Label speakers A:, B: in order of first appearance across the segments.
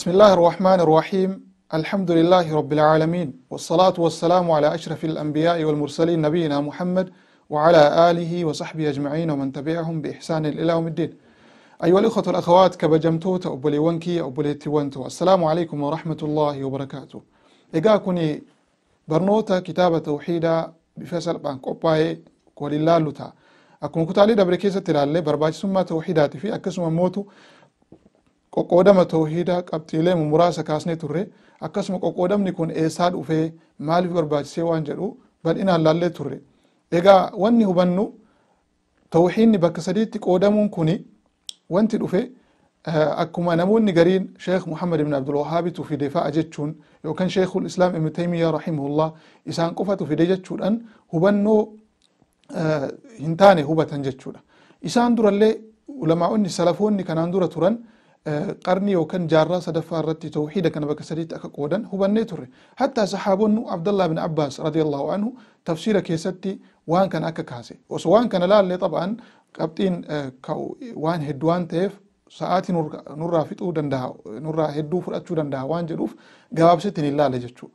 A: بسم الله الرحمن الرحيم الحمد لله رب العالمين والصلاة والسلام على أشرف الأنبياء والمرسلين نبينا محمد وعلى آله وصحبه أجمعين ومن تبعهم بإحسان إلى يوم الدين أيها الأخوة والأخوات كبجمتوت أبولي ونكي أبولي تيوانتو السلام عليكم ورحمة الله وبركاته إيقاكني برنوتا كتابة توحيدة بفصل بان قباي ولله لتا أكون كتالي دبركيسة تلالي برباج ثم توحيداتي في أكسما موتو qoqqoodama toohidaa qabxiilee muraasa kaasnee turre akkasuma qoqqoodamni kun eessaa dhufee maaliif barbaachisee waan jedhu bal inaan laallee turre egaa wanni hubannu tawxiidni bakka sadiitti qoodamuun kuni wanti dhufe eh, akkuma namoonni gariin sheekh muhammad ibn abdulwahaabitu fidee fa'a jechuun yookaan sheekhul islaam ibnu taymiyaa rahimahullah isaan qofatu fidee jechuudhan hubannoo eh, hintaane hubatan jechuudha isaan durallee ulamaa'onni salafoonni kanaan dura turan qarni yookaan jaarraa sadaffaa irratti tawxiida kana bakka sadiitti akka qoodan hubannee turre hattaa saxaabonni abdallah bin abbaas radiyallahu anhu tafsiira keessatti waan kana akka kaase osoo waan kana laallee xaba'an qabxiin waan hedduu ta'eef sa'aatii nurraa fixuu danda'a nurraa hedduu fudhachuu danda'a waan jedhuuf gabaabsetti hin ilaale jechuudha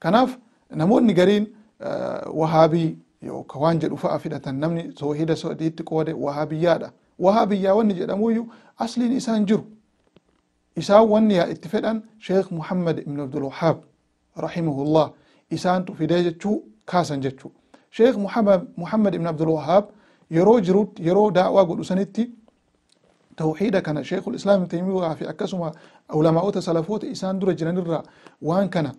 A: kanaaf namoonni gariin wahaabii yookaan waan jedhu fa'a fidhatan namni tawxiida sadiitti qoode wahaabiyyaadha wahaabiyyaa waan jedhamuyyuu asliin isaan jiru isaan wanni yaa itti fedhan sheekh muhammad ibn abdulwahaab rahimahullah isaantu fidee jechuu kaasan jechuu sheekh muhammad ibn abdulwahaab yeroo jirutti yeroo daawaa godhu sanitti tawxiida kana sheekul islaam taymiyaa fi akkasuma ulamaa'ota salafoota isaan dura jiranirraa waan kana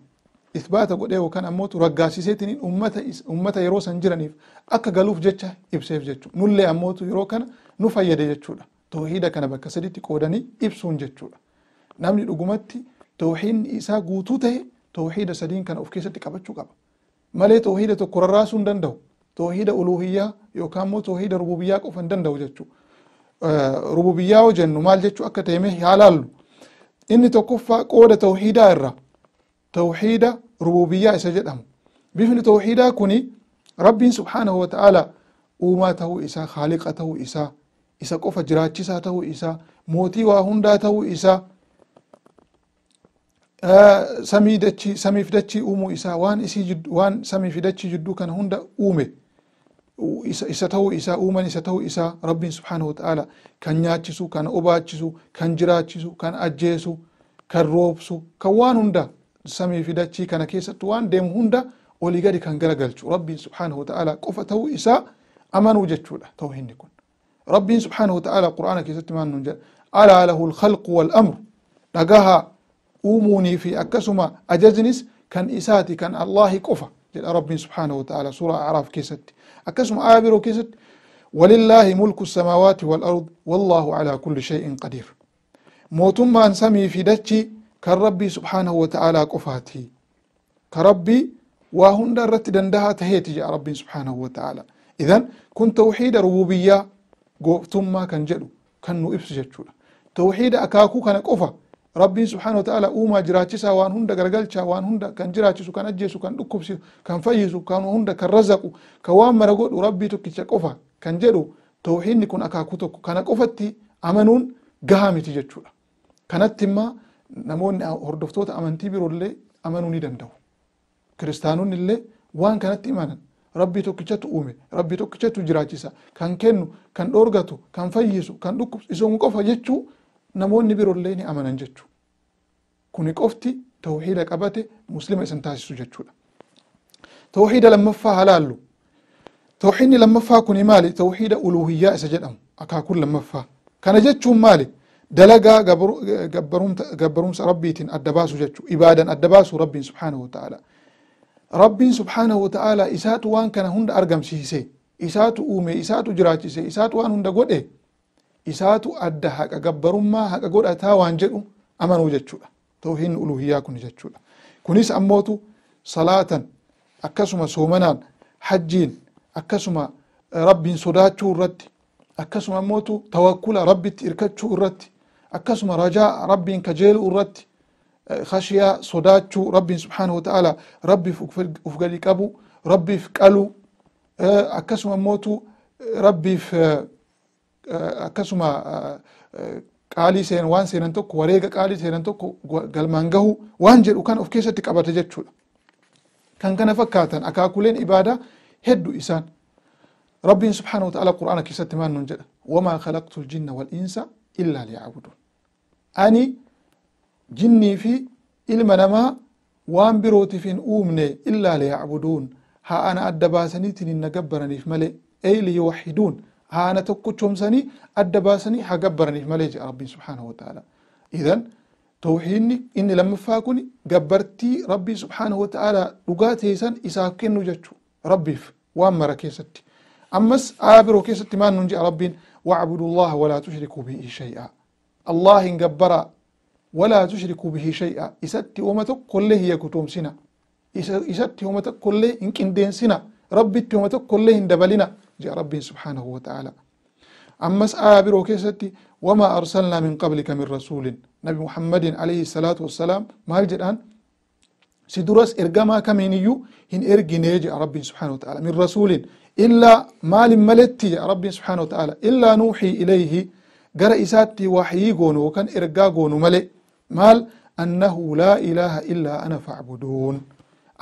A: ithbaata godhee yookaan ammoo raggaasisee ummata ummata yeroo san jiraniif akka galuuf jecha ibseef jechuudha nullee ammootu yeroo kana nu fayyade jechuudha tawxiida kana bakka saditti qoodanii ibsuun jechuudha namni dhugumatti tawxiidni isaa guutuu ta'e tawxiida sadiin kana of keessatti qabachuu qaba malee tawxiida tokko rarraasuu hin danda'u tawxiida uluhiyyaa yookaan immoo tawxiida rububiyaa qofa hin danda'u jechuudha. rububiyyaa yoo jennu maal jechuu akka ta'e haa laallu inni tokkoffaa qooda tawxiidaa irra tawxiida rububiyaa isa jedhamu bifni tawxiidaa kuni rabbiin subhaanahu wata'aalaa uumaa tahuu isaa haaliqa tahuu isaa isa qofa jiraachisaa tahuu isaa mootii waa hundaa ta'uu isaa samii dachii uumuu isaa waan samii waan dachii jidduu kana hunda uume isa ta'uu isaa uuman isa ta'uu isaa rabbiin subhaanahu ta'ala kan nyaachisu kan obaachisu kan jiraachisu kan ajjeesu kan roobsu kan waan hunda samiif dachii kana keessatti waan deemu hunda olii kan galagalchu rabbiin subhaanahu ta'ala qofa ta'uu isaa amanuu jechuudha tawhiidni kun rabbiin subhaanahu ta'ala qur'aana keessatti maal nun jedha alaa lahu alkhalqu wal amru uumuunii fi akkasuma ajajnis kan isaati kan allahi qofa jedha rabbiin subhaanahu wataala suuraa كيست keessatti akkasuma aya biroo keessatti ولله ملك السماوات والأرض والله على كل شيء قدير موتما سمي في كان كربي سبحانه وتعالى قفاتي كربي وهن درت دندها تهيتي ربي سبحانه وتعالى إذا كن توحيد ربوبية ثم كان جلو كان نؤبس جتشولا توحيد أكاكو كان قفا rabbiin subhaanahu ta'ala uumaa jiraachisaa waan hunda gargalchaa waan hunda kan jiraachisu kan ajjeesu kan dhukkubsisu kan fayyisu kan razaqu kan waan mara godhu rabbii tokkicha qofa kan jedhu tawxiidni kun akaakuu tokko kana qofatti amanuun gahaa miti jechuudha kanatti namoonni hordoftoota amantii biroollee amanuu ni danda'u kiristaanonni illee waan kanatti imanan rabbii uume rabbii jiraachisa kan kennu kan dhoorgatu kan fayyisu kan dhukkubsu qofa namoonni biroollee ni amanan jechuu kuni qofti tawxiida qabate muslima isan taasisu jechuudha tawxiida lammaffaa halaallu tawxiidni lammaffaa kuni maali tawxiida uluhiyyaa isa jedhamu akaakun lammaffaa kana jechuun maali dalagaa gabbarumsa rabbiitiin adda baasu jechuu ibaadan adda baasu rabbiin subhaanahu wata'ala rabbiin subhaanahu wata'ala isaatu waan kana hunda argamsiise isaatu uume isaatu jiraachise isaatu waan hunda godhe isaatu adda haqa gabbarummaa haqa godhataa waan jedhu amanuu jechuudha tawhiin uluhiyyaa kun jechuudha kunis ammootu salaatan akkasuma soomanaan hajjiin akkasuma eh, rabbiin sodaachuu irratti akkasuma ammootu tawakkula rabbitti irkachuu irratti akkasuma rajaa rabbiin kajeeluu irratti eh, khashiyaa sodaachuu rabbiin subhaanahu wata'aalaa rabbiif uf gadi qabu rabbiif qalu eh, akkasuma ammootu rabbiif akkasuma qaalii seenan waan seenan tokko wareega qaalii seenan tokko galmaan gahu waan jedhu kan of keessatti qabata jechuudha kan kana fakkaatan akaakuleen ibaadaa hedduu isaan rabbiin subhaanahu ta'ala qura'aana keessatti maal nun jedha wamaa khalaqtu ljinna wal'iinsa illaa liyacbuduun ani jinnii fi ilma namaa waan birootiif hin uumne illaa liyacbuduun haa ana adda baasaniitiin hin nagabbaraniif malee ey liyuwaxiduun haana tokko coomsanii adda baasanii haga baraniif malee jedha rabbiin subhaanahu wataala idhan tawxiidni inni lammaffaa kun gabbartii rabbii subhaanahu wataala dhugaa teessan isaaf kennu jechuu rabbiif waan mara keessatti ammas aya biroo keessatti maan nun jedha rabbiin واعبدوا الله ولا تشركوا به شيئا الله جبرا ولا تشركوا به شيئا إساتي ومتك كله يكتوم سنة إساتي ومتك كله إنك إندين سنة ربي ومتك كله إندبلنا جاء ربي سبحانه وتعالى أما آبرو كيستي وما أرسلنا من قبلك من رسول نبي محمد عليه الصلاة والسلام ما الجدان سيدرس إرقما كمينيو هن إرقيني جاء ربي سبحانه وتعالى من رسول إلا ما ملتي يا ربي سبحانه وتعالى إلا نوحي إليه قرأ إساتي وحي قونو وكان إرقا قونو ملي مال أنه لا إله إلا أنا فاعبدون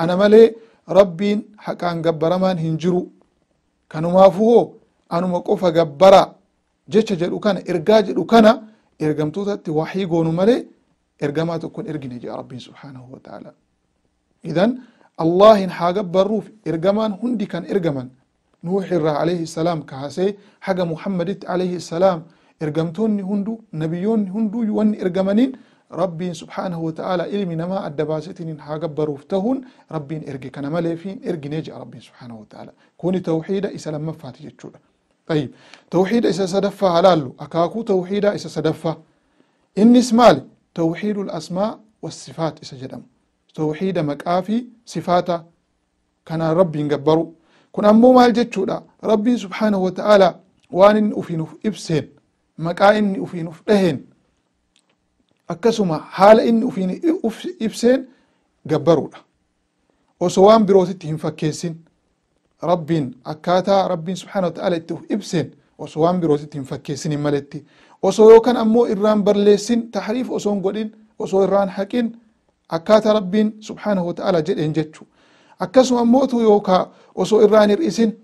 A: أنا ملي ربي حقان قبرمان هنجرو kanumaafu anuma qofa gabbaraa jecha jedhu kana ergaa jedhu kana ergamtootatti waxii goonu malee ergamaa tokkon ergine jedha rabbiin subhaanahu wa idan allahin haa gabbarruuf ergamaan hundi kan ergaman nuux irraa salaam kaasee haga muhammaditti alayhi salaam ergamtoonni hundu nabiyyoonni hunduu wanni ergamaniin rabbiin subhaanahu wa ta'ala ilmi namaa adda baasitiniin haa gabbaruuf ta'uun rabbiin erge kana malee fi erginee jedha rabbiin subhaanahu wa ta'ala kuni tawxiida isa lammaffaati jechuudha طيب توحيد إسا سدفة هلالو أكاكو توحيد إسا asmaa إنس مالي توحيد الأسماء والصفات إسا جدم توحيد مكافي صفاتا كان ربي نقبرو كن أمو مال جتشودا ربي سبحانه وتعالى وان أفينوف إبسين مكاين أفينوف لهن akkasuma haala inni ufiin ibseen gabbaruudha osoo waan birootitti hin fakkeessin rabbiin akkaataa rabbiin subhaana wataala itti uf ibseen osoo waan birootitti hin fakkeessin hin maletti osoo yookaan ammoo irraan barleessin tahriif osoo hin godhin osoo irraan haqin akkaataa rabbiin subhaana wataala jedheen jechuu akkasuma ammootu yookaa osoo irraan hir'isin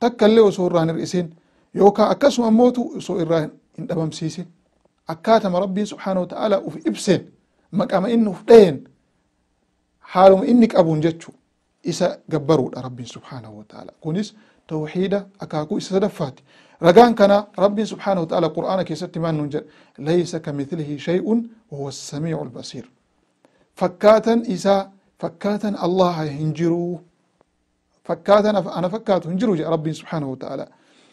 A: takka illee osoo irraan hir'isin yookaa akkasuma ammootu osoo irraan hin dhabamsiisin akkaatama ربي سبحانه وتعالى وفي إبسن maqama inni uf dheen haaluma inni qabuun jechuu isa gabbaruudha rabbiin subhaanahu ta'aala kunis توحيدا أكاكو إسادفات رجان كان ربي سبحانه وتعالى قرآن كيست ما ننجر ليس كمثله شيء وهو السميع البصير فكاتا إسا فكاتا الله ينجرو فكاتا أنا فكات ينجرو ربي سبحانه وتعالى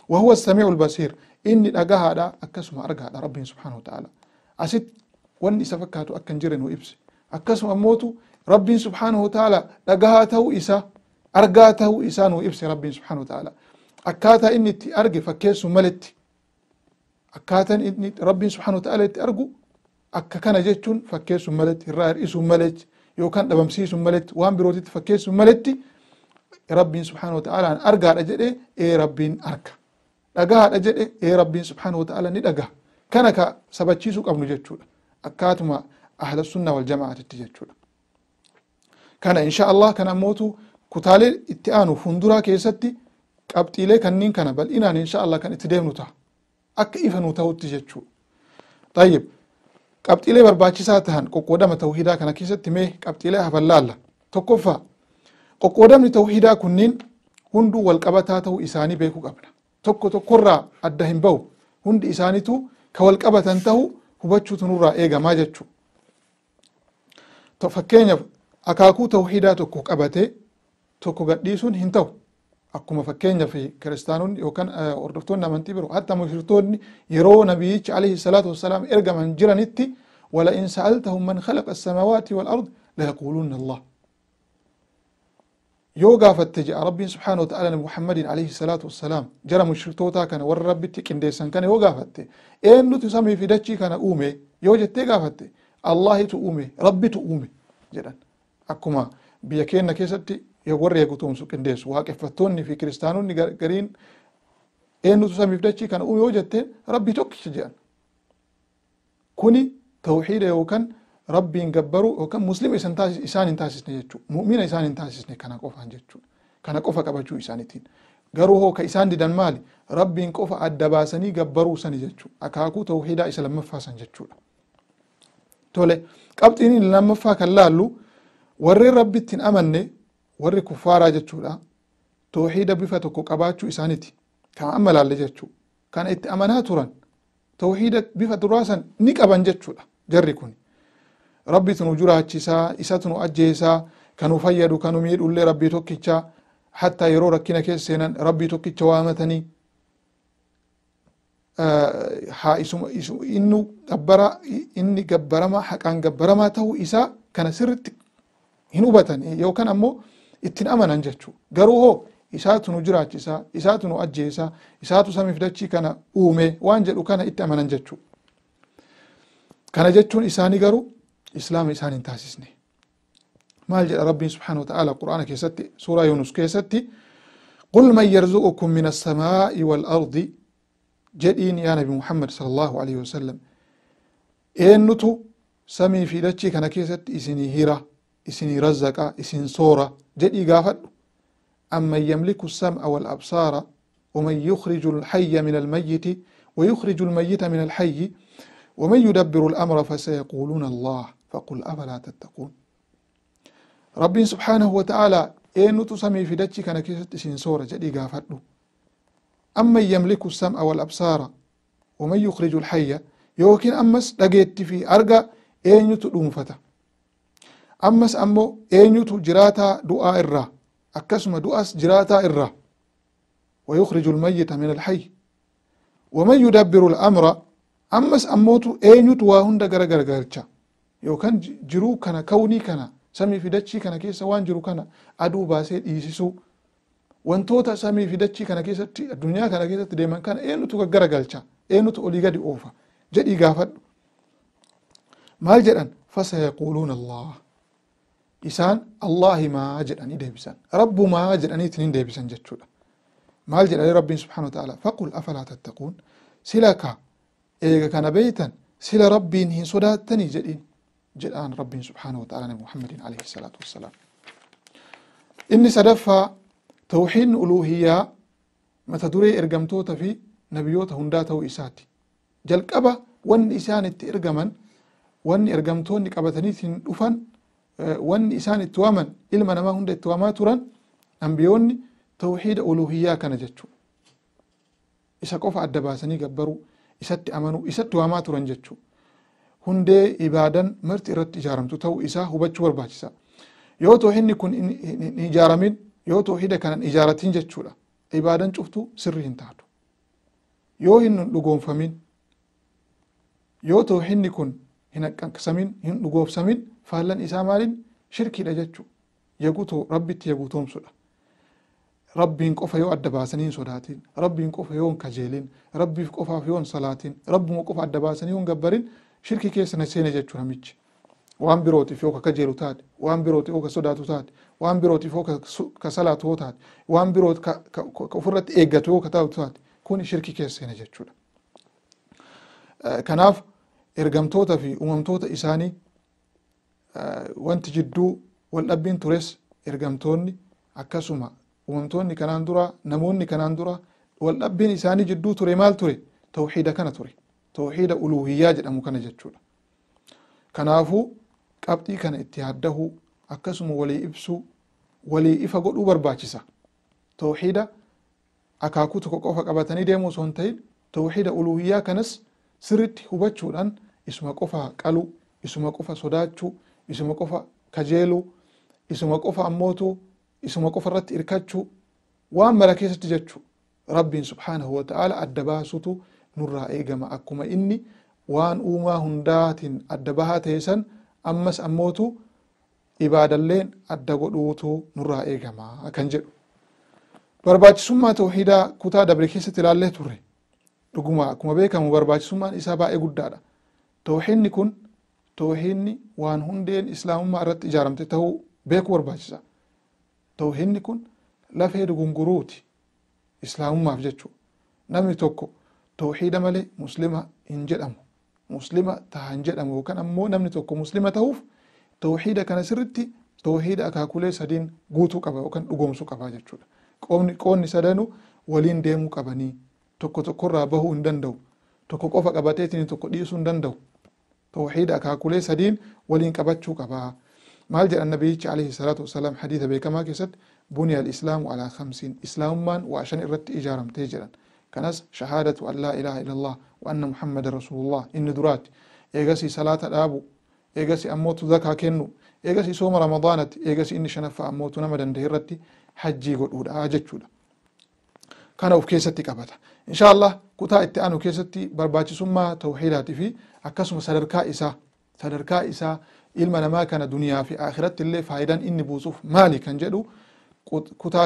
A: وهو السميع البصير inni dhagahaadha akkasuma argaadha rabbiin subhaanahu ta'ala asit wanni isa fakkaatu akka hin jiran ibse akkasuma mootu rabbiin subhaanahu ta'ala dhagahaa ta'uu isa argaa ta'uu isaa nuu ibse rabbiin subhaanahu ta'ala akkaataa inni itti arge fakkeessu maletti akkaataan inni rabbiin subhaanahu ta'ala itti argu akka kana jechuun fakkeessu maletti irraa hir'isu maletti yookaan dhabamsiisu maletti waan birootitti fakkeessu maletti rabbiin subhaanahu ta'alaan argaadha jedhee ee rabbiin arga dha jedhe ee rabbiin subhaanahu wataala ni dhaga'a kana ka sabachiisuu qabnu jechuudha akkaatuma ahla sunna wal jamaatitti jechuudha kana insha allah kana mootu kutaalee itti aanu hunduraa keessatti qabxiilee kanniin kana bal'inaan insha allah kan itti deemnu ta'a akka ifa nu ta'utti jechuudha tayyib qabxiilee barbaachisaa tahan qoqqoodama tawhiidaa kana keessatti mee qabxiilee hafallaalla tokkoffaa qoqqoodamni tawhiidaa kunniin hunduu wal walqabataa ta'uu isaanii beekuu qabna tokko tokkorraa adda hin ba'u hundi isaanitu ka wal qabatan ta'u hubachuutu nurraa eegamaa jechuudha. Fakkeenyaaf akaakuu tawhiidaa tokko qabatee tokko gadhiisuun hin ta'u akkuma fakkeenyaaf kiristaanonni yookaan hordoftoonni amantii biroo hatta yeroo nabiyyichi alayhi salaatu wassalaam ergaman jiranitti ولئن سألتهم man خلق السماوات والأرض ليقولون الله yoo gaafatte jedha rabbiin subhaana wataala nabi muhammadin alayhi salaatu wassalaam jara mushriktoota kana warra rabbitti qindeessan kana yoo gaafatte eennutu samii fi dachii kana uume yoo jettee gaafatte allahitu uume rabbitu uume jedhan akkuma biyya keenna keessatti warri eegutumsu qindeessu waaqeffattoonni fi kiristaanonni gariin eennutu samii fi dachii kana uume yoo jetteen rabbi tokkicha jedhan kuni tawxiida yookaan rabbiin gabbaruu yookaan musliima isaan hin taasisne jechuudha. Mu'mina isaan hin kana qofaan jechuudha. Kana qofa qabachuu isaaniitiin. Garuu hoo kan isaan didan maali? Rabbiin qofa adda baasanii gabbaruu sani jechuudha. Akaakuu tawhiidaa isa lammaffaa san jechuudha. Tole qabxiin lammaffaa kan laallu warri rabbitti ittiin amanne warri kuffaaraa jechuudha. Tawhiida bifa tokko qabaachuu isaaniiti. Kan amma laalle jechuudha. Kana itti amanaa turan tawhiida bifa duraasan ni qaban jechuudha jarri kun. Rabbi nu jiraachisaa isatu nu ajjeesaa kanu fayyadu kanu miidhullee rabbii tokkicha hattaa yeroo rakkina keessa seenan rabbii tokkicha waamatanii eh, haa inni gabbara inni gabbaramaa haqaan gabbaramaa ta'uu isaa kana sirritti hin hubatan yookaan ammoo ittiin amanan jechuu garuu hoo isaatu nu jiraachisaa isaatu nu ajjeesaa isaatu samiif dachii kana uume waan jedhu kana itti amanan jechuu kana jechuun isaanii garuu islaama isaan hin taasisne maal jedha rabbiin subxaana wataala qur'aana keessatti suuraa yuunus keessatti qul man yarzuqukum min assamaa'i waalardi jedhiin yaa nabi muhammad sala allahu alaihi wasalam eennutu samii fi dachii kana keessatti isinii hira isinii razzaqa isin soora jedhii gaafadhu amman yamliku sam'a walabsaara ومن يخرج الحي من الميت ويخرج الميت من الحي ومن يدبر الأمر فسيقولون الله فقل أفلا تتقون ربي سبحانه وتعالى eennutu samii fidachi kana keessatti isin soora jedhii gaafadhu amman yamliku sam'a walabsaara waman yukriju lhayya yookiin ammas dhageetti fi arga eenyutu dhuunfata ammas ammoo eenyutu jiraataa du'aa irraa akkasuma du'as jiraataa irraa wayukriju lmayyita min alhayy waman yudabbiru lamra ammas ammootu eenyutu waa hunda gara gargalcha gar yookaan jiruu kana kaunii kana samii fi dachii kana keessa waan jiru kana aduu baasee dhiisisu wantoota samii fi dachii kana keessatti addunyaa kana keessatti deeman kana eenyutu gaggara galcha eenyutu olii gadi oofa jedhii gaafadhu maal jedhan fasayaquuluuna allah isaan allahi maa jedhanii deebisan rabbu maa jedhaniitin hin deebisan jechuudha maal jedhanii rabbiin subxaana wataala faqul afalaa tattaquun sila ka eega kana beeytan sila rabbiin hin sodaattanii jedhiin jedhaan rabbiin subhaanahu wa ta'ala nabi muhammadin alayhi salaatu wassalaam inni sadaffaa tawxiidni uluuhiyyaa mata duree ergamtoota fi nabiyyoota hundaa ta'uu isaati jalqaba wanni isaan itti ergaman wanni ergamtoonni qabataniitiin dhufan wanni isaan itti waaman ilma namaa hunda itti waamaa turan ambiyoonni tawxiida uluuhiyyaa kana jechuudha isa qofa adda baasanii gabbaruu isatti amanuu isatti waamaa turan jechu. hundee ibaadan marti irratti ijaaramtu ta'uu isaa hubachuu barbaachisa yoo toohidni kun hin ijaaramin yoo too toohida kanan ijaaratin jechuudha ibaadan cuftu sirri hin taatu yoo hin dhugoonfamin yoo toohidni kun hin haqqanqisamin hin dhugoofsamin faallan isaa maalin shirkiidha jechuu yagutoo rabbitti yagutoomsudha rabbiin qofa yoo adda baasanii hin sodaatin rabbiin qofa yoo hin kajeelin rabbiif qofaaf yoo hin salaatin rabbuma qofa adda baasanii hin gabbarin shirki keessan seene jechuudha namichi waan birootiif yoo ka jeelu taate waan birootiif yoo ka sodaatu taate waan birootiif yoo ka salaatu yoo taate waan birootiif ka ofirratti eeggatu yoo ka taatu taate kun shirki keessa seene jechuudha. Kanaaf ergamtootaa fi uumamtoota isaanii wanti jidduu wal dhabbiin tures ergamtoonni akkasuma uumamtoonni kanaan dura namoonni kanaan dura wal dhabbiin isaanii jidduu ture maal ture tawxiida kana ture. tawxiida uluuhiyaa jedhamu kana jechuudha kanaafuu qabxii kana itti haddahuu akkasuma walii ibsuu walii ifa godhuu barbaachisa tawxiida akaakuu tokko qofa qabatanii deemuu osoo hin ta'in tawxiida uluuhiyyaa kanas sirritti hubachuudhaan isuma qofa qalu isuma qofa sodaachuu isuma qofa kajeelu isuma qofa ammootuu isuma qofa irratti irkachuu waan mara keessatti jechu rabbiin subhaanahu wa ta'ala adda baasutu nurraa eegama akkuma inni waan uumaa hundaatiin adda bahaa ta'e san ammas ammootu ibaadalleen adda godhuutu nurraa eegamaa kan jedhu barbaachisummaa tawxiidaa kutaa dabre keessatti ilaallee turre dhuguma akkuma beekamu barbaachisummaan isaa baay'ee guddaadha tawxiidni kun tawxiidni waan hundeen islaamummaa irratti ijaaramte ta'uu beeku barbaachisa tawxiidni kun lafee dugunguruuti islaamummaaf jechuudha namni tokko tawxiida malee muslima hin jedhamu muslima ta'a hin jedhamu yookaan ammoo namni tokko muslima ta'uuf tawxiida kana sirritti tawxiida akaakulee sadiin guutuu qaba yookaan dhugoomsuu qaba jechuudha. Qoonni sadanuu waliin deemu qabanii tokko tokko bahuu hin danda'u tokko qofa qabateetiin tokko dhiisuu hin danda'u tawxiida akaakulee sadiin waliin qabachuu qabaa. maal jedhan nabiyyichi alayhi salaatu wasalaam beekamaa keessatti buniyal islaamu alaa kamsiin islaamummaan waa shan irratti ijaaramtee jedhan. kanas shahaadatu an laa ilaaha illa allah wa anna muhammadan rasuulullah inni duraati eegasi salaata dhaabu eegasi ammootu zakaa kennu eegasi sooma ramadaanatti eegasi inni shanaffaa ammootu nama danda'e irratti hajjii godhuudha jechuudha kana of keessatti qabata insha allah kutaa itti aanu keessatti barbaachisummaa tawxiidaatii fi akkasuma sadarkaa isaa sadarkaa isaa ilma namaa kana duniyaa fi akhiratti illee faayidaan inni buusuuf maali kan jedhu kutaa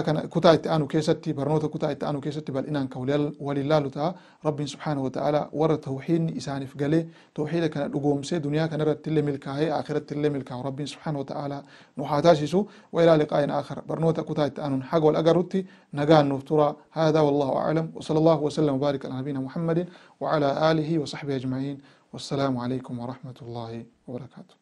A: itti aanu keessatti barnoota kutaa itti aanu keessatti bal'inaan ka walillaalu ta'a rabbiin subhaanahu wata'aalaa warra tawxiidni isaaniif galee tawxiida kana dhugoomsee duniyaa kana irratti illee milkaa'ee akhiratti illee milkaa'u rabbiin subhaanahu wata'aalaa nu haa taasisu wailaa liqaa'in akhar barnoota kutaa itti aanuun haga wal agarutti nagaan nuuf tura haadaa wallaahu aclam wasala allahu wasalam wabaarik alaa nabiina muhammadin wacalaa aalihi wasaxbihi ajmaciin wassalaamu calaykum warahmatu llaahi wabarakaatu